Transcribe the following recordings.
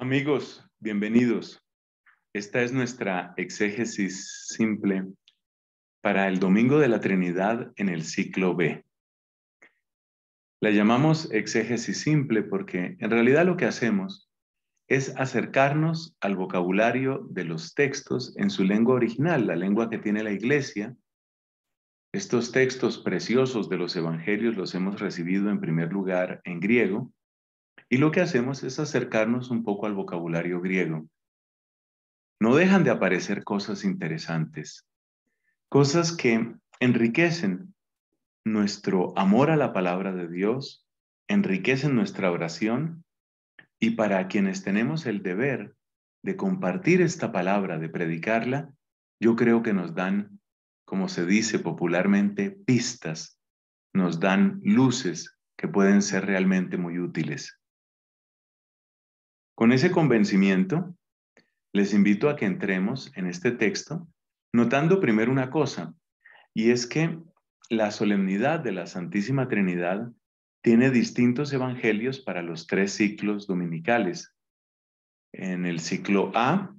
Amigos, bienvenidos. Esta es nuestra exégesis simple para el Domingo de la Trinidad en el ciclo B. La llamamos exégesis simple porque en realidad lo que hacemos es acercarnos al vocabulario de los textos en su lengua original, la lengua que tiene la Iglesia. Estos textos preciosos de los Evangelios los hemos recibido en primer lugar en griego, y lo que hacemos es acercarnos un poco al vocabulario griego. No dejan de aparecer cosas interesantes, cosas que enriquecen nuestro amor a la palabra de Dios, enriquecen nuestra oración y para quienes tenemos el deber de compartir esta palabra, de predicarla, yo creo que nos dan, como se dice popularmente, pistas, nos dan luces que pueden ser realmente muy útiles. Con ese convencimiento, les invito a que entremos en este texto, notando primero una cosa, y es que la solemnidad de la Santísima Trinidad tiene distintos evangelios para los tres ciclos dominicales. En el ciclo A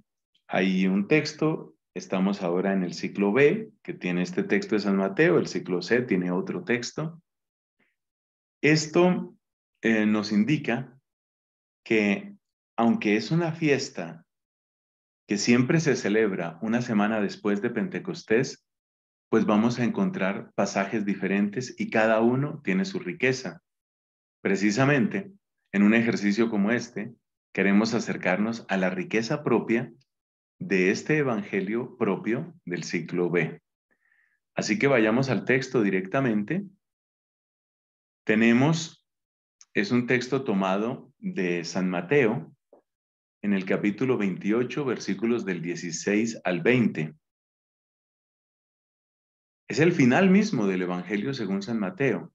hay un texto, estamos ahora en el ciclo B, que tiene este texto de San Mateo, el ciclo C tiene otro texto. Esto eh, nos indica que aunque es una fiesta que siempre se celebra una semana después de Pentecostés, pues vamos a encontrar pasajes diferentes y cada uno tiene su riqueza. Precisamente, en un ejercicio como este, queremos acercarnos a la riqueza propia de este Evangelio propio del ciclo B. Así que vayamos al texto directamente. Tenemos, es un texto tomado de San Mateo, en el capítulo 28, versículos del 16 al 20. Es el final mismo del Evangelio según San Mateo.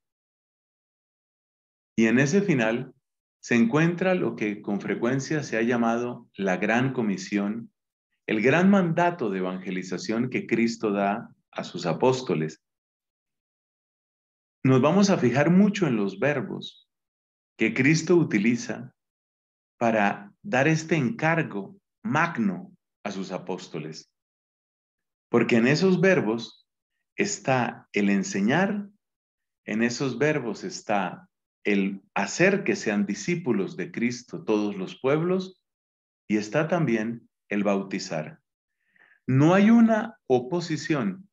Y en ese final se encuentra lo que con frecuencia se ha llamado la gran comisión, el gran mandato de evangelización que Cristo da a sus apóstoles. Nos vamos a fijar mucho en los verbos que Cristo utiliza para dar este encargo magno a sus apóstoles. Porque en esos verbos está el enseñar, en esos verbos está el hacer que sean discípulos de Cristo todos los pueblos y está también el bautizar. No hay una oposición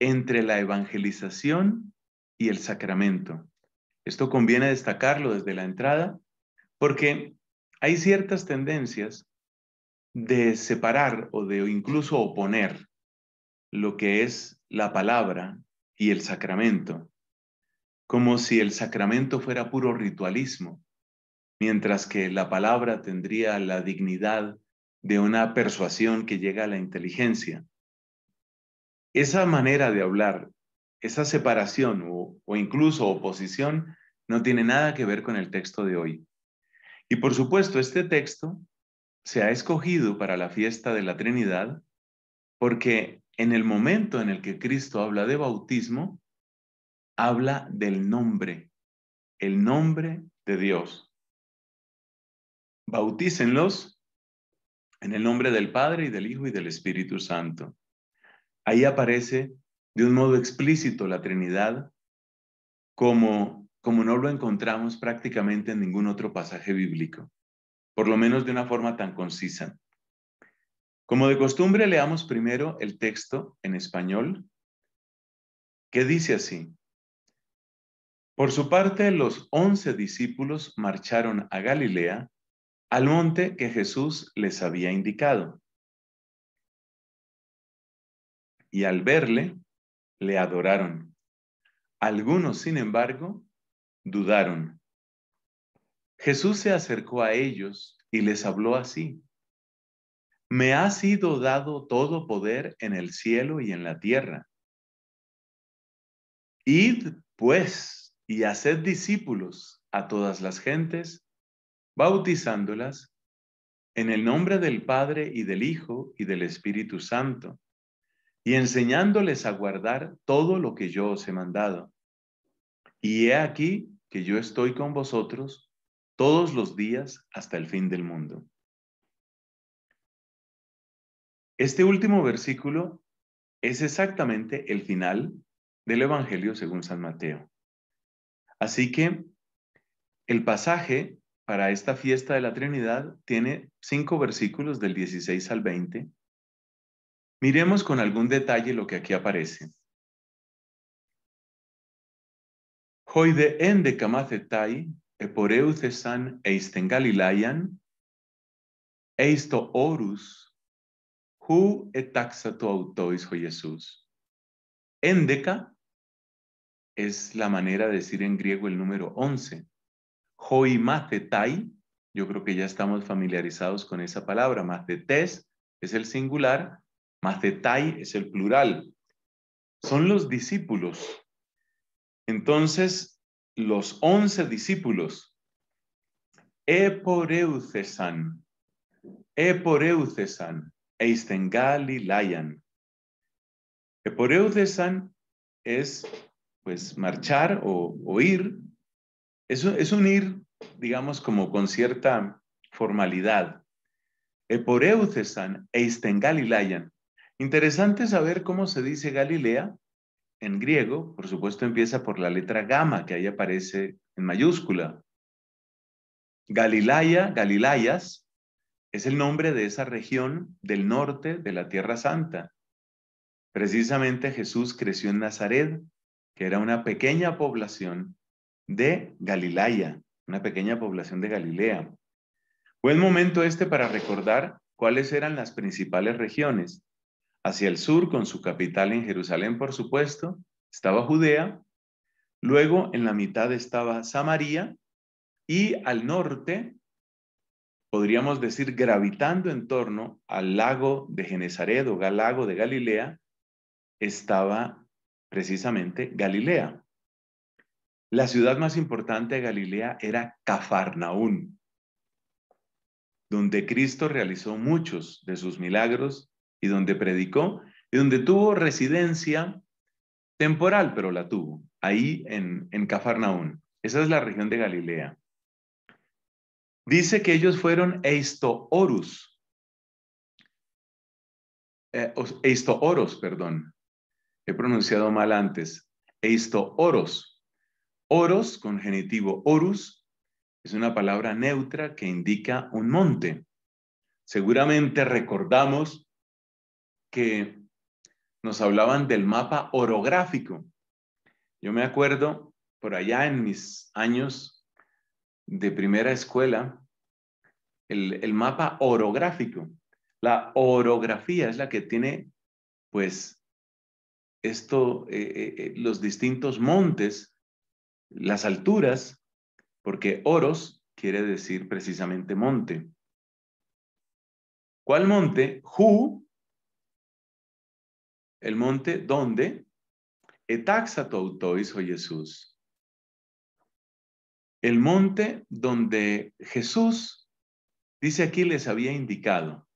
entre la evangelización y el sacramento. Esto conviene destacarlo desde la entrada porque hay ciertas tendencias de separar o de incluso oponer lo que es la palabra y el sacramento, como si el sacramento fuera puro ritualismo, mientras que la palabra tendría la dignidad de una persuasión que llega a la inteligencia. Esa manera de hablar, esa separación o, incluso oposición no tiene nada que ver con el texto de hoy. Y por supuesto, este texto se ha escogido para la fiesta de la Trinidad porque en el momento en el que Cristo habla de bautismo, habla del nombre, el nombre de Dios. Bautícenlos en el nombre del Padre y del Hijo y del Espíritu Santo. Ahí aparece de un modo explícito la Trinidad como como no lo encontramos prácticamente en ningún otro pasaje bíblico, por lo menos de una forma tan concisa. Como de costumbre, leamos primero el texto en español, que dice así. Por su parte, los once discípulos marcharon a Galilea, al monte que Jesús les había indicado. Y al verle, le adoraron. Algunos, sin embargo, dudaron. Jesús se acercó a ellos y les habló así. Me ha sido dado todo poder en el cielo y en la tierra. Id, pues, y haced discípulos a todas las gentes, bautizándolas en el nombre del Padre y del Hijo y del Espíritu Santo, y enseñándoles a guardar todo lo que yo os he mandado. Y he aquí, que yo estoy con vosotros todos los días hasta el fin del mundo. Este último versículo es exactamente el final del Evangelio según San Mateo. Así que el pasaje para esta fiesta de la Trinidad tiene cinco versículos del 16 al 20. Miremos con algún detalle lo que aquí aparece. Hoide en de e eporeucesan eisten Galilayan, eisto orus, hu etaxato autois ho oh Jesús. Endeca es la manera de decir en griego el número 11. macetai, yo creo que ya estamos familiarizados con esa palabra. macetes es el singular, macetai es el plural. Son los discípulos entonces, los once discípulos, eporeucesan, eporeucesan, eisten galilayan. Eporeucesan es, pues, marchar o, ir. Es, un ir, digamos, como con cierta formalidad. Eporeucesan, eisten galilayan. Interesante saber cómo se dice Galilea en griego, por supuesto, empieza por la letra gamma, que ahí aparece en mayúscula. Galilaya, Galilayas, es el nombre de esa región del norte de la Tierra Santa. Precisamente Jesús creció en Nazaret, que era una pequeña población de Galilaya, una pequeña población de Galilea. Buen momento este para recordar cuáles eran las principales regiones. Hacia el sur, con su capital en Jerusalén, por supuesto, estaba Judea. Luego, en la mitad estaba Samaria. Y al norte, podríamos decir, gravitando en torno al lago de Genezaret o lago de Galilea, estaba precisamente Galilea. La ciudad más importante de Galilea era Cafarnaún, donde Cristo realizó muchos de sus milagros y donde predicó y donde tuvo residencia temporal, pero la tuvo, ahí en, Cafarnaún. Esa es la región de Galilea. Dice que ellos fueron eistoorus. Eh, eistooros, perdón. He pronunciado mal antes. Eistooros. Oros, con genitivo orus, es una palabra neutra que indica un monte. Seguramente recordamos que nos hablaban del mapa orográfico. Yo me acuerdo por allá en mis años de primera escuela, el, mapa orográfico. La orografía es la que tiene, pues, esto, eh, eh, eh, los distintos montes, las alturas, porque oros quiere decir precisamente monte. ¿Cuál monte? Hu el monte donde auto o Jesús. El monte donde Jesús, dice aquí, les había indicado.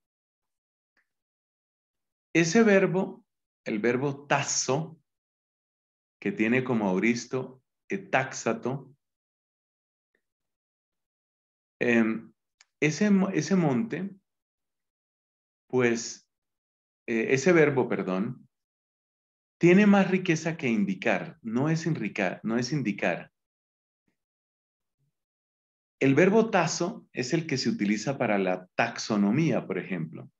Ese verbo, el verbo tazo, que tiene como auristo etaxato, em, ese, monte, pues, eh, ese verbo, perdón, tiene más riqueza que indicar, no es, no es indicar. El verbo tazo es el que se utiliza para la taxonomía, por ejemplo.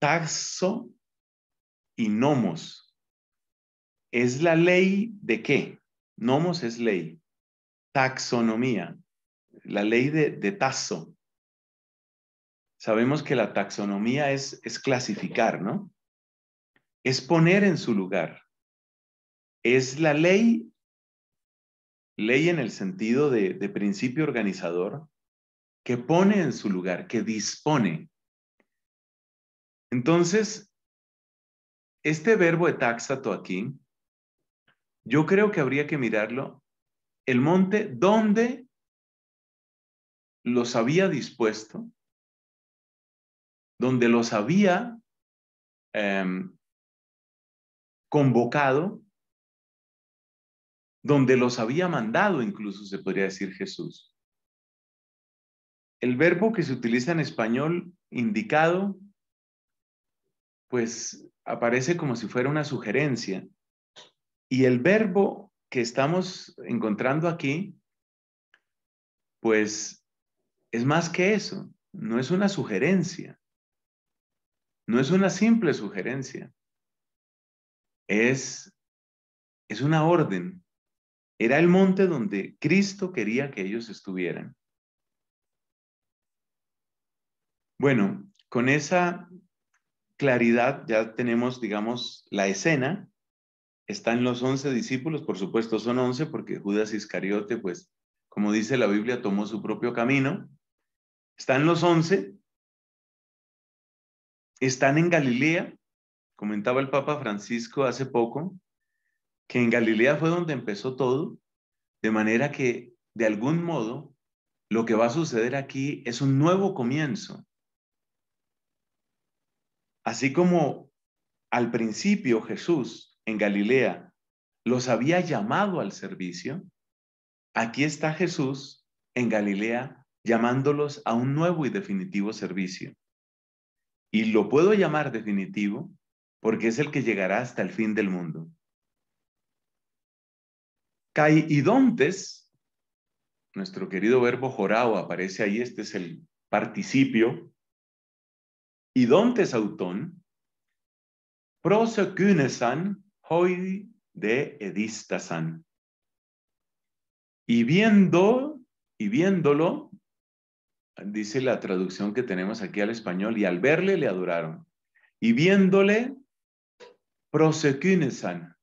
Taxo y nomos. Es la ley de qué? Nomos es ley. Taxonomía, la ley de, de tazo. Sabemos que la taxonomía es, es clasificar, ¿no? es poner en su lugar. Es la ley, ley en el sentido de, principio organizador, que pone en su lugar, que dispone. Entonces, este verbo etaxato aquí, yo creo que habría que mirarlo, el monte donde los había dispuesto, donde los había em, convocado donde los había mandado, incluso se podría decir Jesús. El verbo que se utiliza en español indicado, pues aparece como si fuera una sugerencia. Y el verbo que estamos encontrando aquí, pues es más que eso, no es una sugerencia, no es una simple sugerencia es, es una orden. Era el monte donde Cristo quería que ellos estuvieran. Bueno, con esa claridad ya tenemos, digamos, la escena. Están los once discípulos, por supuesto son once porque Judas Iscariote, pues, como dice la Biblia, tomó su propio camino. Están los once, están en Galilea, Comentaba el Papa Francisco hace poco que en Galilea fue donde empezó todo, de manera que, de algún modo, lo que va a suceder aquí es un nuevo comienzo. Así como al principio Jesús en Galilea los había llamado al servicio, aquí está Jesús en Galilea llamándolos a un nuevo y definitivo servicio. Y lo puedo llamar definitivo porque es el que llegará hasta el fin del mundo. idontes, nuestro querido verbo jorao aparece ahí, este es el participio. Idontes autón, prosecunesan hoy de edistasan. Y viendo, y viéndolo, dice la traducción que tenemos aquí al español, y al verle le adoraron. Y viéndole Prosekunesan.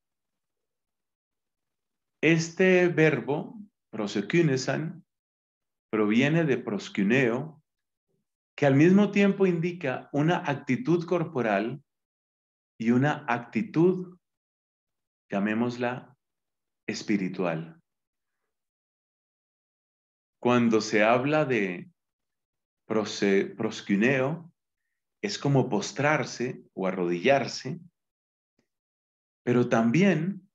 Este verbo, prosekunesan proviene de proscuneo, que al mismo tiempo indica una actitud corporal y una actitud, llamémosla, espiritual. Cuando se habla de proscuneo, es como postrarse o arrodillarse, pero también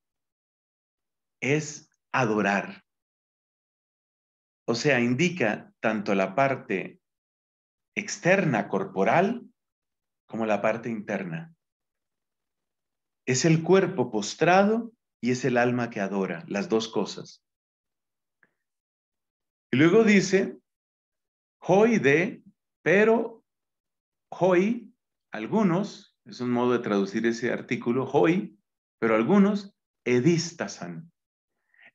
es adorar. O sea, indica tanto la parte externa corporal como la parte interna. Es el cuerpo postrado y es el alma que adora, las dos cosas. Y luego dice, hoy de, pero hoy, algunos, es un modo de traducir ese artículo, hoy, pero algunos edistasan.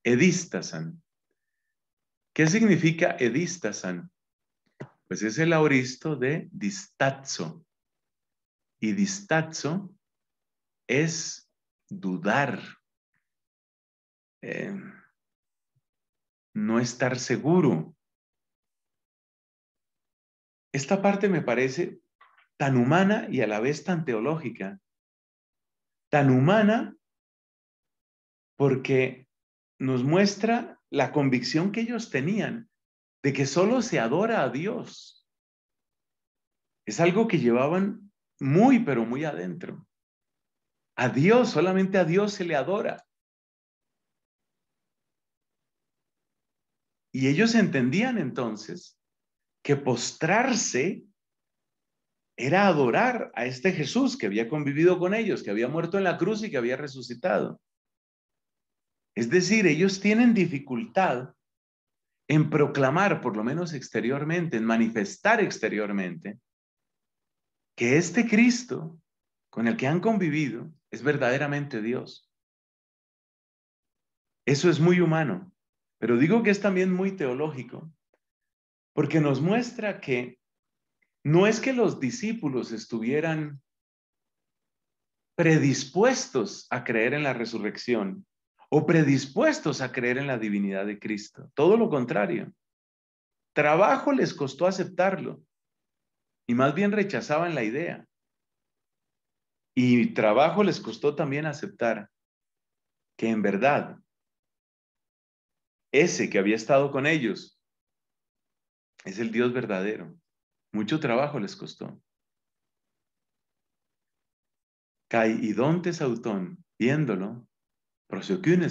Edistasan. ¿Qué significa edistasan? Pues es el auristo de distazo. Y distazo es dudar, eh, no estar seguro. Esta parte me parece tan humana y a la vez tan teológica. Tan humana porque nos muestra la convicción que ellos tenían de que solo se adora a Dios. Es algo que llevaban muy, pero muy adentro. A Dios, solamente a Dios se le adora. Y ellos entendían entonces que postrarse era adorar a este Jesús que había convivido con ellos, que había muerto en la cruz y que había resucitado. Es decir, ellos tienen dificultad en proclamar, por lo menos exteriormente, en manifestar exteriormente, que este Cristo con el que han convivido es verdaderamente Dios. Eso es muy humano, pero digo que es también muy teológico, porque nos muestra que no es que los discípulos estuvieran predispuestos a creer en la resurrección, o predispuestos a creer en la divinidad de Cristo. Todo lo contrario. Trabajo les costó aceptarlo y más bien rechazaban la idea. Y trabajo les costó también aceptar que en verdad ese que había estado con ellos es el Dios verdadero. Mucho trabajo les costó. Caidontes Autón. viéndolo, hoy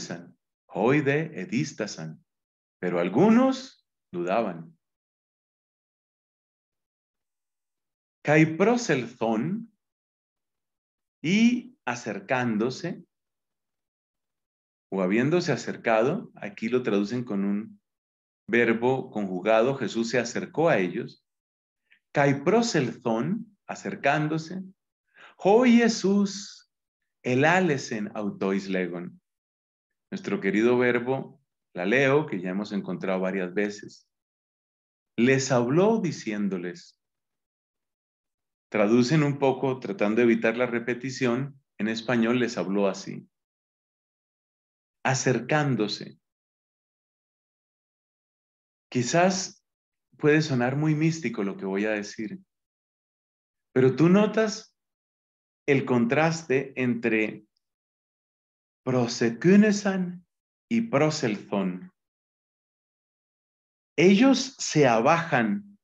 hoide edistasan. Pero algunos dudaban. Kai y acercándose, o habiéndose acercado, aquí lo traducen con un verbo conjugado, Jesús se acercó a ellos. Caiproselzón, acercándose. Hoy Jesús, el en autois legon. Nuestro querido verbo, la leo, que ya hemos encontrado varias veces. Les habló diciéndoles. Traducen un poco, tratando de evitar la repetición, en español les habló así. Acercándose. Quizás puede sonar muy místico lo que voy a decir, pero tú notas el contraste entre Prosecunesan y proselzon. Ellos se abajan,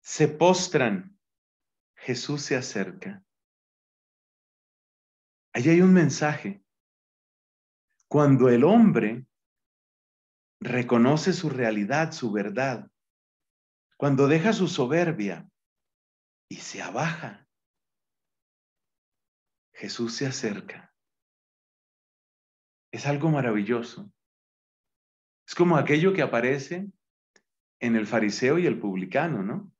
se postran. Jesús se acerca. Allí hay un mensaje. Cuando el hombre reconoce su realidad, su verdad, cuando deja su soberbia y se abaja, Jesús se acerca es algo maravilloso. Es como aquello que aparece en el fariseo y el publicano, ¿no?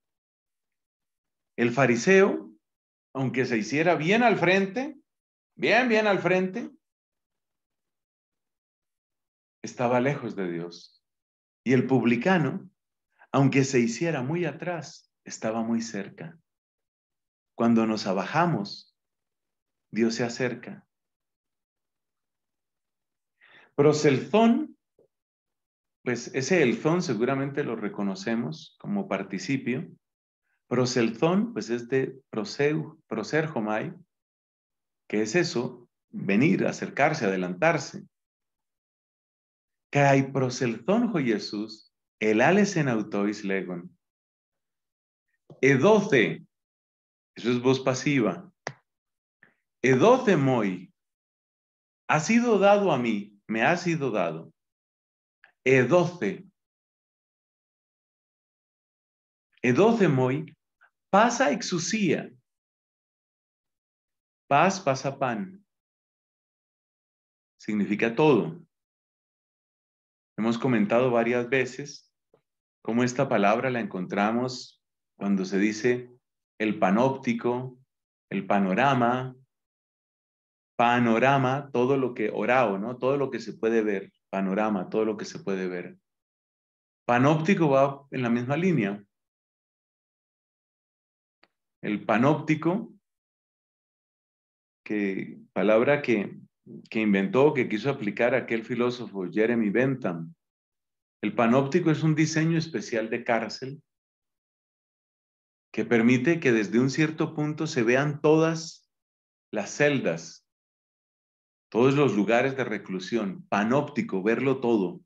El fariseo, aunque se hiciera bien al frente, bien, bien al frente, estaba lejos de Dios. Y el publicano, aunque se hiciera muy atrás, estaba muy cerca. Cuando nos abajamos, Dios se acerca. Proselzón, pues ese elzón seguramente lo reconocemos como participio. Proselzón, pues es de proseu, proserjomai, que es eso, venir, acercarse, adelantarse. Kai proselzón Jesús, el ales en autois legon. Edoce, eso es voz pasiva. Edoce moi, ha sido dado a mí, me ha sido dado e edoce e doce moi pasa exusía. Paz pasa pan. Significa todo. Hemos comentado varias veces cómo esta palabra la encontramos cuando se dice el panóptico, el panorama, panorama, todo lo que, orao, ¿no? Todo lo que se puede ver, panorama, todo lo que se puede ver. Panóptico va en la misma línea. El panóptico, que, palabra que, que inventó, que quiso aplicar aquel filósofo Jeremy Bentham. El panóptico es un diseño especial de cárcel que permite que desde un cierto punto se vean todas las celdas todos los lugares de reclusión, panóptico, verlo todo,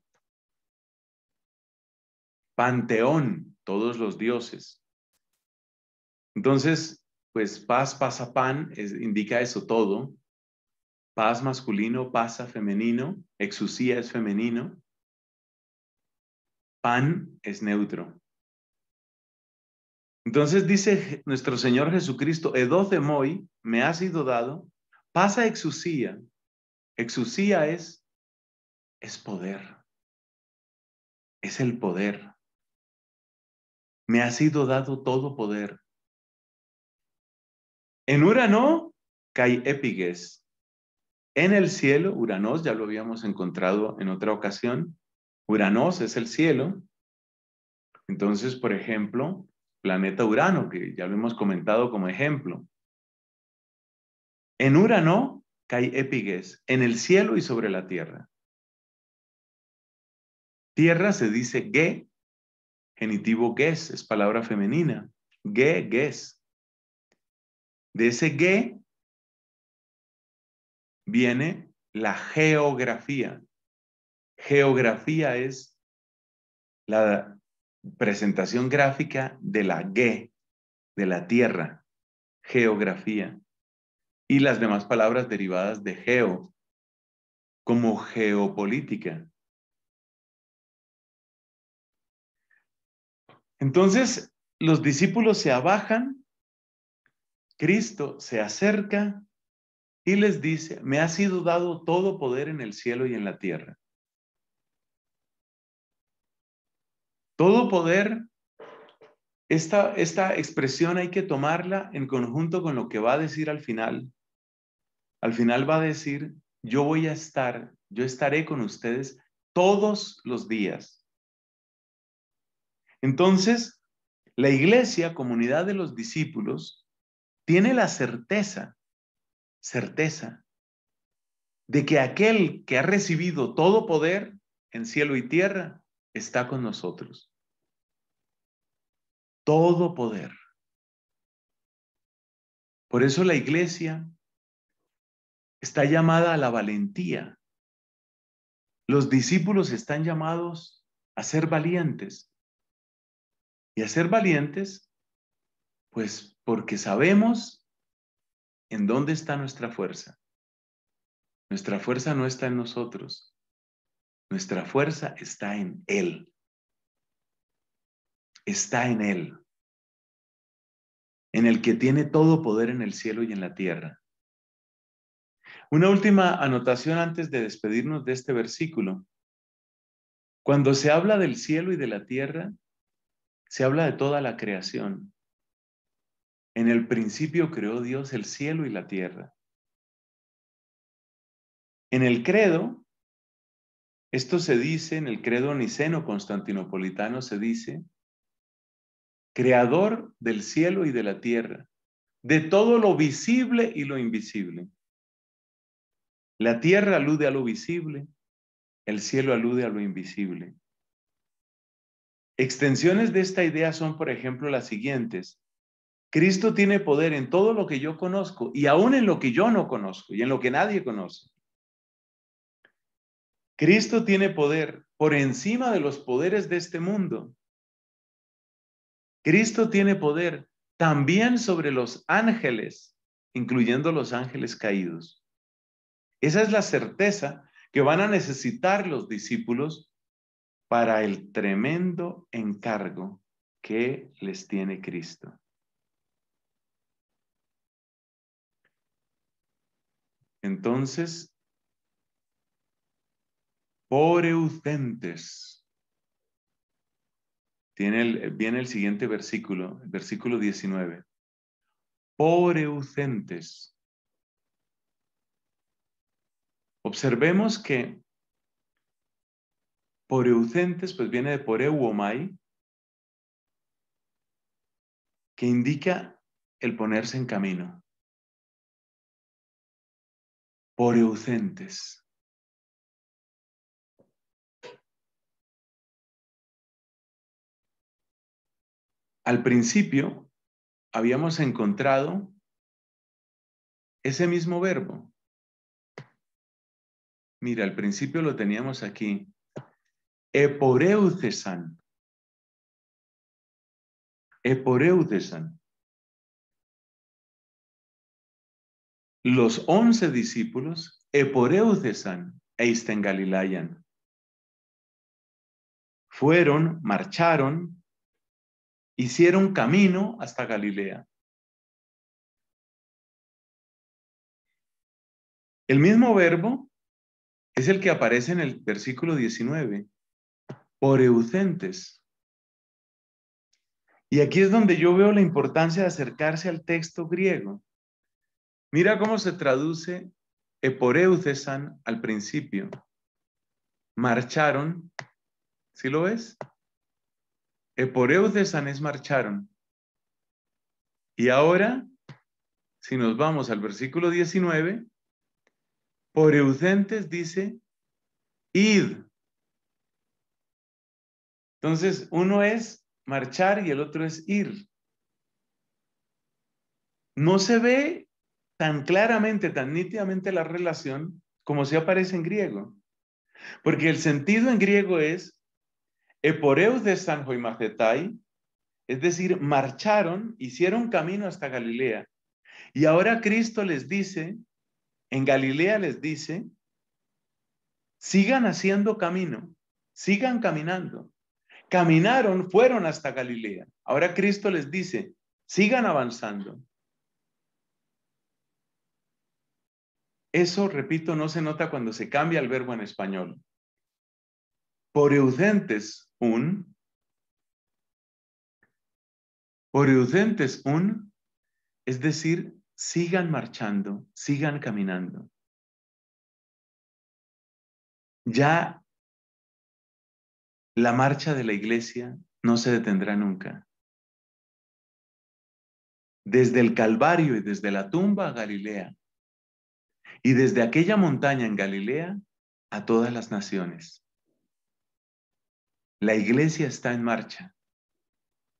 panteón, todos los dioses. Entonces, pues paz pasa pan, indica eso todo. Paz masculino pasa femenino, exusía es femenino, pan es neutro. Entonces dice nuestro Señor Jesucristo, moi, me ha sido dado, pasa exusía, Exusía es, es poder. Es el poder. Me ha sido dado todo poder. En Urano, cae Epiges. En el cielo, Uranos, ya lo habíamos encontrado en otra ocasión. Uranos es el cielo. Entonces, por ejemplo, planeta Urano, que ya lo hemos comentado como ejemplo. En Urano, hay epigues, en el cielo y sobre la tierra. Tierra se dice ge, genitivo ges, es palabra femenina. Ge, ges. De ese ge viene la geografía. Geografía es la presentación gráfica de la ge, de la tierra, geografía y las demás palabras derivadas de geo, como geopolítica. Entonces, los discípulos se abajan, Cristo se acerca y les dice, me ha sido dado todo poder en el cielo y en la tierra. Todo poder, esta, esta expresión hay que tomarla en conjunto con lo que va a decir al final, al final va a decir, yo voy a estar, yo estaré con ustedes todos los días. Entonces, la iglesia, comunidad de los discípulos, tiene la certeza, certeza, de que aquel que ha recibido todo poder en cielo y tierra está con nosotros. Todo poder. Por eso la iglesia está llamada a la valentía. Los discípulos están llamados a ser valientes. Y a ser valientes, pues porque sabemos en dónde está nuestra fuerza. Nuestra fuerza no está en nosotros. Nuestra fuerza está en Él. Está en Él. En el que tiene todo poder en el cielo y en la tierra. Una última anotación antes de despedirnos de este versículo. Cuando se habla del cielo y de la tierra, se habla de toda la creación. En el principio creó Dios el cielo y la tierra. En el credo, esto se dice, en el credo niceno-constantinopolitano se dice, creador del cielo y de la tierra, de todo lo visible y lo invisible. La tierra alude a lo visible, el cielo alude a lo invisible. Extensiones de esta idea son, por ejemplo, las siguientes. Cristo tiene poder en todo lo que yo conozco y aún en lo que yo no conozco y en lo que nadie conoce. Cristo tiene poder por encima de los poderes de este mundo. Cristo tiene poder también sobre los ángeles, incluyendo los ángeles caídos. Esa es la certeza que van a necesitar los discípulos para el tremendo encargo que les tiene Cristo. Entonces, usentes Tiene viene el siguiente versículo, el versículo 19. usentes Observemos que Poreucentes pues viene de poreuomai, que indica el ponerse en camino. Poreucentes. Al principio habíamos encontrado ese mismo verbo, Mira, al principio lo teníamos aquí. Eporeucesan. Eporeucesan. Los once discípulos eporeucesan eisten Galilayan. Fueron, marcharon, hicieron camino hasta Galilea. El mismo verbo es el que aparece en el versículo 19, por Y aquí es donde yo veo la importancia de acercarse al texto griego. Mira cómo se traduce eporeucesan al principio. Marcharon, ¿sí lo ves? Eporeucesan es marcharon. Y ahora, si nos vamos al versículo 19, por dice, id. Entonces, uno es marchar y el otro es ir. No se ve tan claramente, tan nítidamente la relación como se aparece en griego. Porque el sentido en griego es eporeus de Sanjo y es decir, marcharon, hicieron camino hasta Galilea. Y ahora Cristo les dice, en Galilea les dice, sigan haciendo camino, sigan caminando. Caminaron, fueron hasta Galilea. Ahora Cristo les dice, sigan avanzando. Eso, repito, no se nota cuando se cambia el verbo en español. Por eudentes un, por eudentes un, es decir, sigan marchando, sigan caminando. Ya la marcha de la iglesia no se detendrá nunca. Desde el Calvario y desde la tumba a Galilea, y desde aquella montaña en Galilea a todas las naciones. La iglesia está en marcha.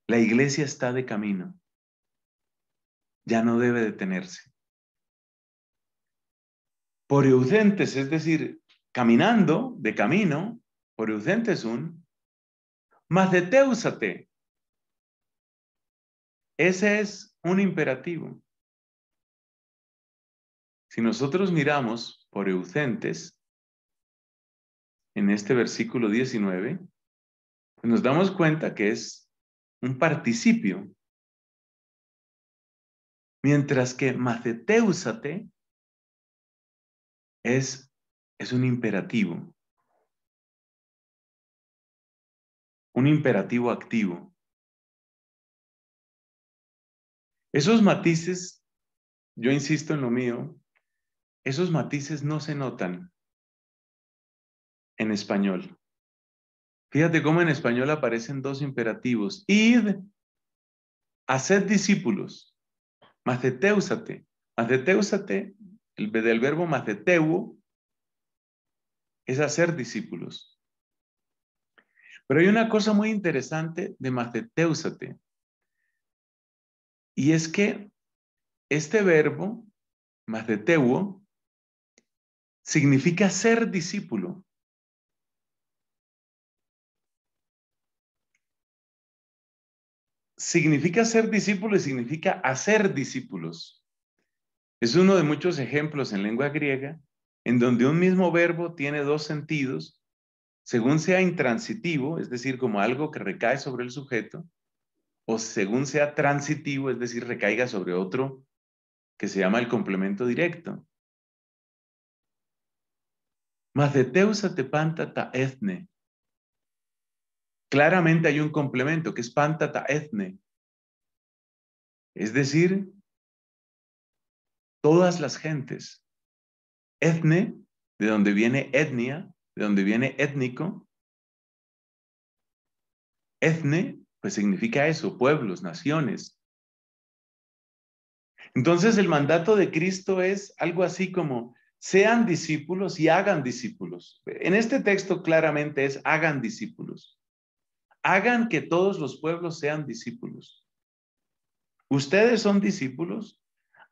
La iglesia está de camino ya no debe detenerse. Por eucentes, es decir, caminando, de camino, por eucentes un, más Ese es un imperativo. Si nosotros miramos por eucentes, en este versículo 19, pues nos damos cuenta que es un participio Mientras que maceteusate es, es un imperativo. Un imperativo activo. Esos matices, yo insisto en lo mío, esos matices no se notan en español. Fíjate cómo en español aparecen dos imperativos. Id, haced discípulos. Maceteusate. Maceteusate el, del verbo Mazeteu, es hacer discípulos. Pero hay una cosa muy interesante de maceteusate, Y es que este verbo, maceteuo, significa ser discípulo. significa ser discípulo y significa hacer discípulos. Es uno de muchos ejemplos en lengua griega en donde un mismo verbo tiene dos sentidos, según sea intransitivo, es decir, como algo que recae sobre el sujeto, o según sea transitivo, es decir, recaiga sobre otro que se llama el complemento directo. Mas de teusa etne, claramente hay un complemento que es pantata etne. Es decir, todas las gentes. Etne, de donde viene etnia, de donde viene étnico. Etne, pues significa eso, pueblos, naciones. Entonces el mandato de Cristo es algo así como, sean discípulos y hagan discípulos. En este texto claramente es hagan discípulos hagan que todos los pueblos sean discípulos. Ustedes son discípulos.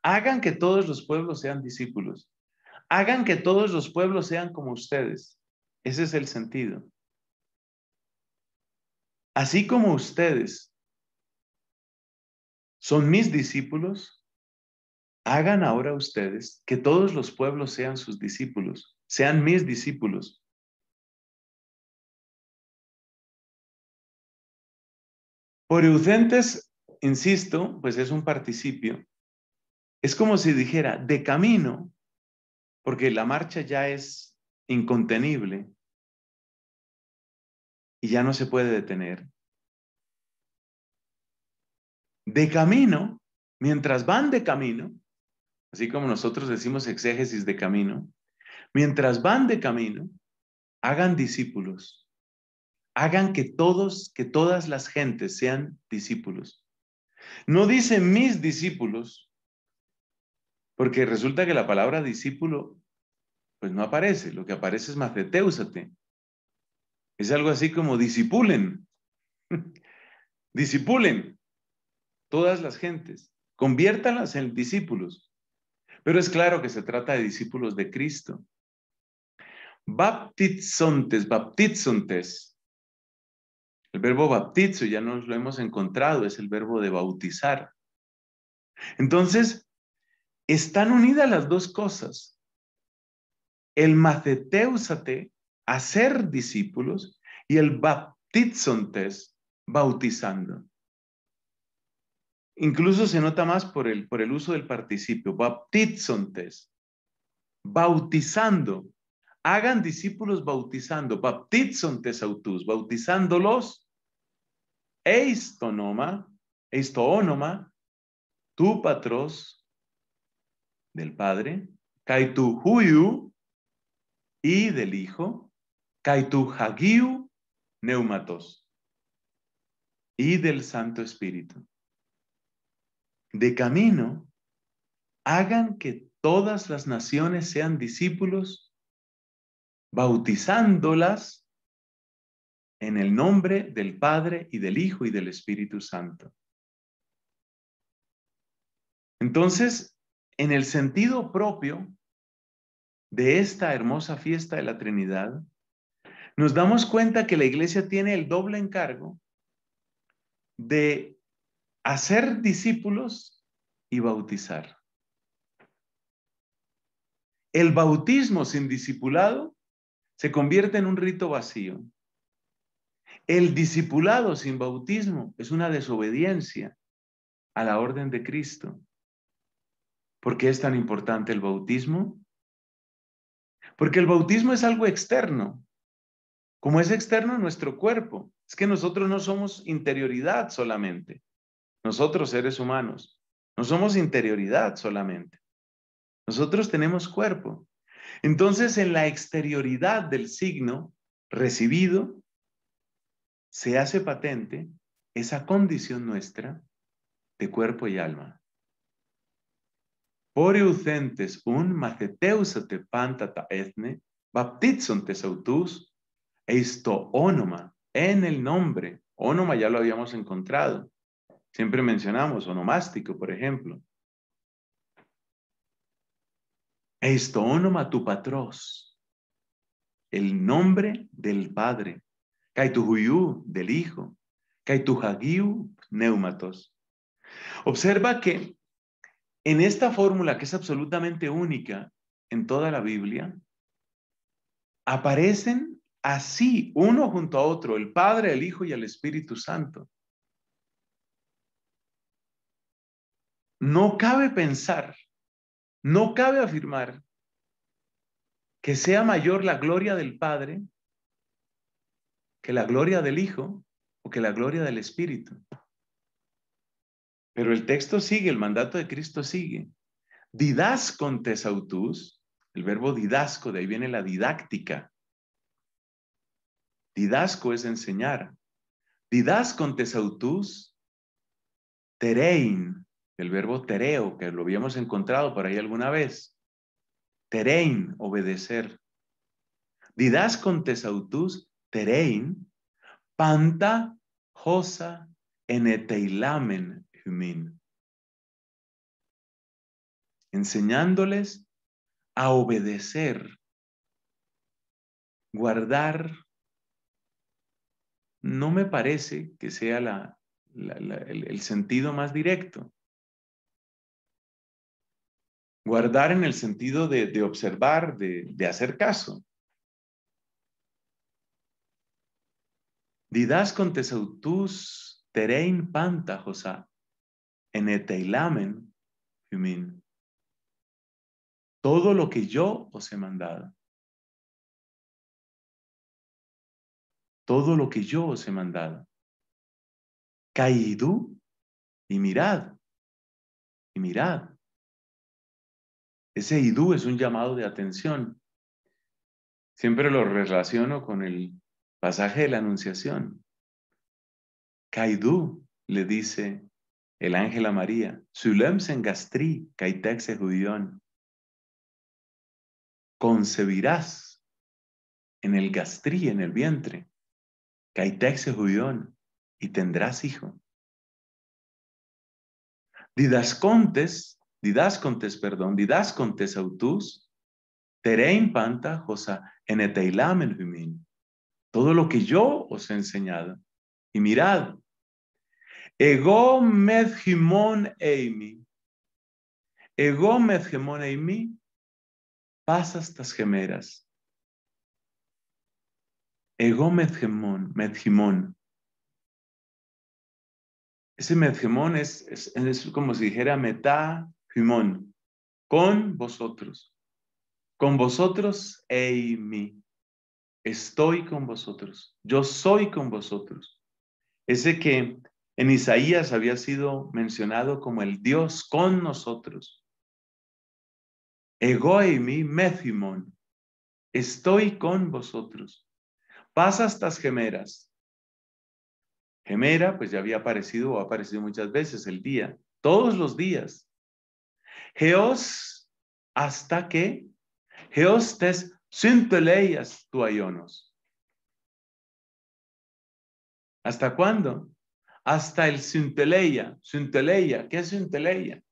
Hagan que todos los pueblos sean discípulos. Hagan que todos los pueblos sean como ustedes. Ese es el sentido. Así como ustedes son mis discípulos, hagan ahora ustedes que todos los pueblos sean sus discípulos, sean mis discípulos. Poriudentes, insisto, pues es un participio. Es como si dijera, de camino, porque la marcha ya es incontenible y ya no se puede detener. De camino, mientras van de camino, así como nosotros decimos exégesis de camino, mientras van de camino, hagan discípulos hagan que todos, que todas las gentes sean discípulos. No dice mis discípulos, porque resulta que la palabra discípulo pues no aparece, lo que aparece es maceteúsate. Es algo así como disipulen, Discipulen todas las gentes, conviértalas en discípulos. Pero es claro que se trata de discípulos de Cristo. Baptizontes, baptizontes, el verbo baptizo ya nos lo hemos encontrado, es el verbo de bautizar. Entonces, están unidas las dos cosas. El maceteusate, hacer discípulos, y el baptizontes, bautizando. Incluso se nota más por el, por el uso del participio, baptizontes, bautizando. Hagan discípulos bautizando, baptizontes autus, bautizándolos eistonoma, eistónoma, tu patros, del Padre, kaitu huyu y del Hijo, kaitu hagiu, neumatos, y del Santo Espíritu. De camino, hagan que todas las naciones sean discípulos, bautizándolas en el nombre del Padre y del Hijo y del Espíritu Santo. Entonces, en el sentido propio de esta hermosa fiesta de la Trinidad, nos damos cuenta que la iglesia tiene el doble encargo de hacer discípulos y bautizar. El bautismo sin discipulado se convierte en un rito vacío. El discipulado sin bautismo es una desobediencia a la orden de Cristo. ¿Por qué es tan importante el bautismo? Porque el bautismo es algo externo. Como es externo nuestro cuerpo, es que nosotros no somos interioridad solamente. Nosotros seres humanos, no somos interioridad solamente. Nosotros tenemos cuerpo. Entonces, en la exterioridad del signo recibido, se hace patente esa condición nuestra de cuerpo y alma. eucentes un maceteusate pantata etne, baptizontes autus, esto onoma, en el nombre. Onoma ya lo habíamos encontrado. Siempre mencionamos onomástico, por ejemplo. Eisto onoma tu patros, el nombre del Padre. Kaituhuyú, del hijo, Kaituhagiu, neumatos. Observa que en esta fórmula que es absolutamente única en toda la Biblia, aparecen así, uno junto a otro, el Padre, el Hijo y el Espíritu Santo. No cabe pensar, no cabe afirmar que sea mayor la gloria del Padre que la gloria del Hijo o que la gloria del Espíritu. Pero el texto sigue, el mandato de Cristo sigue. con tesautus, el verbo didasco, de ahí viene la didáctica. Didasco es enseñar. con tesautus terein, el verbo tereo, que lo habíamos encontrado por ahí alguna vez. Terein, obedecer. con tesautus terein, panta hosa eneteilamen humin. Enseñándoles a obedecer, guardar. No me parece que sea el, sentido más directo. Guardar en el sentido de, observar, de, hacer caso. con tesautus terein panta, en eteilamen, Todo lo que yo os he mandado. Todo lo que yo os he mandado. Caidú y mirad. Y mirad. Ese idú es un llamado de atención. Siempre lo relaciono con el pasaje de la Anunciación. Caidú le dice el ángel a María, Sulemsen gastri, caitexe judión. Concebirás en el gastrí, en el vientre, caitexe judión, y tendrás hijo. Didascontes, contes, perdón, didascontes autus, teré infanta, josa, en eteilamen todo lo que yo os he enseñado. Y mirad, ego medhimon eimi, ego medhimon eimi, pasa estas gemeras. Ego medhimon, Ese medhimon es, como si dijera himon, con vosotros. Con vosotros, eimi estoy con vosotros, yo soy con vosotros. Ese que en Isaías había sido mencionado como el Dios con nosotros. Egoimi methimon, estoy con vosotros. Pasa estas gemeras. Gemera, pues ya había aparecido o ha aparecido muchas veces el día, todos los días. Geos, hasta que, tes sin tuayonos. ¿Hasta cuándo? Hasta el sinteleya ¿qué es Sunteleia?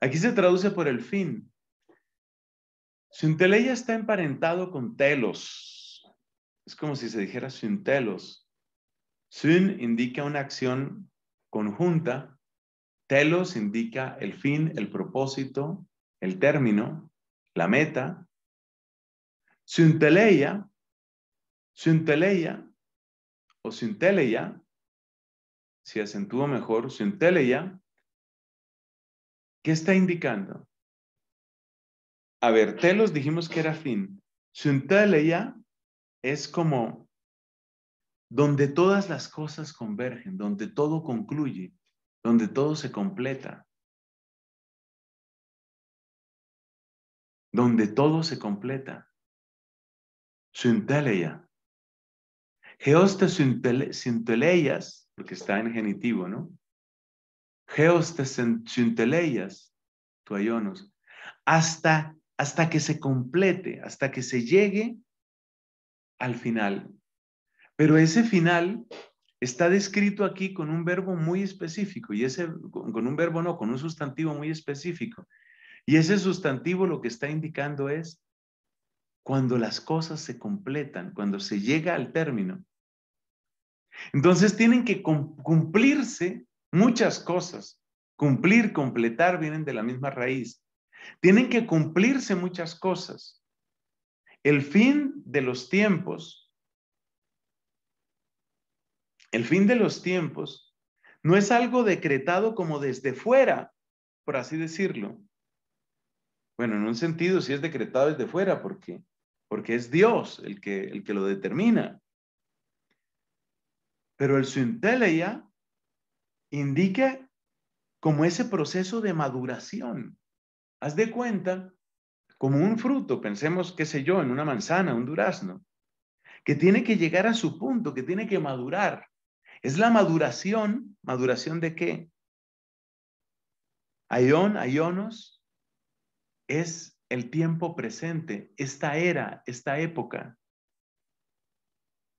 Aquí se traduce por el fin. sinteleya está emparentado con telos. Es como si se dijera sin telos. indica una acción conjunta. Telos indica el fin, el propósito, el término, la meta. Sunteleia, sunteleia o sunteleia, si acentúo mejor, sunteleia, ¿qué está indicando? A ver, telos dijimos que era fin. Sunteleia es como donde todas las cosas convergen, donde todo concluye, donde todo se completa. Donde todo se completa. Sunteleia. Geosta porque está en genitivo, ¿no? Geosta tuayonos, hasta, hasta que se complete, hasta que se llegue al final. Pero ese final está descrito aquí con un verbo muy específico, y ese, con un verbo no, con un sustantivo muy específico. Y ese sustantivo lo que está indicando es cuando las cosas se completan, cuando se llega al término. Entonces tienen que cumplirse muchas cosas. Cumplir, completar vienen de la misma raíz. Tienen que cumplirse muchas cosas. El fin de los tiempos, el fin de los tiempos no es algo decretado como desde fuera, por así decirlo. Bueno, en un sentido sí es decretado desde fuera, porque porque es Dios el que, el que lo determina. Pero el Suinteleia indica como ese proceso de maduración. Haz de cuenta, como un fruto, pensemos, qué sé yo, en una manzana, un durazno, que tiene que llegar a su punto, que tiene que madurar. Es la maduración, maduración de qué? Aion, aionos, es el tiempo presente, esta era, esta época.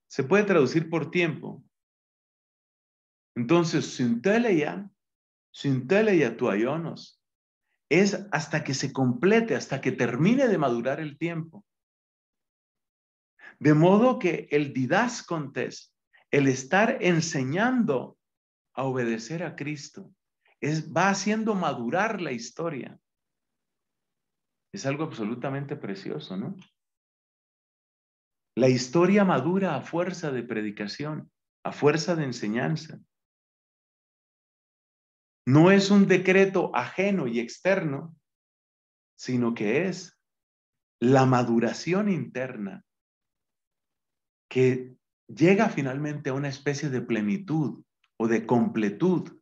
Se puede traducir por tiempo. Entonces, sinteleia, sinteleia tu es hasta que se complete, hasta que termine de madurar el tiempo. De modo que el didascontes, el estar enseñando a obedecer a Cristo, es, va haciendo madurar la historia. Es algo absolutamente precioso, ¿no? La historia madura a fuerza de predicación, a fuerza de enseñanza. No es un decreto ajeno y externo, sino que es la maduración interna que llega finalmente a una especie de plenitud o de completud.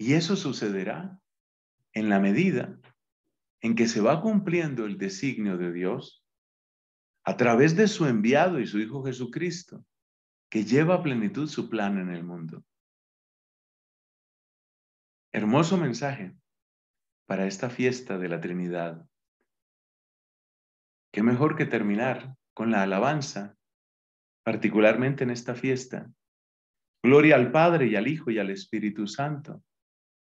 Y eso sucederá en la medida en que se va cumpliendo el designio de Dios a través de su enviado y su Hijo Jesucristo, que lleva a plenitud su plan en el mundo. Hermoso mensaje para esta fiesta de la Trinidad. Qué mejor que terminar con la alabanza, particularmente en esta fiesta. Gloria al Padre y al Hijo y al Espíritu Santo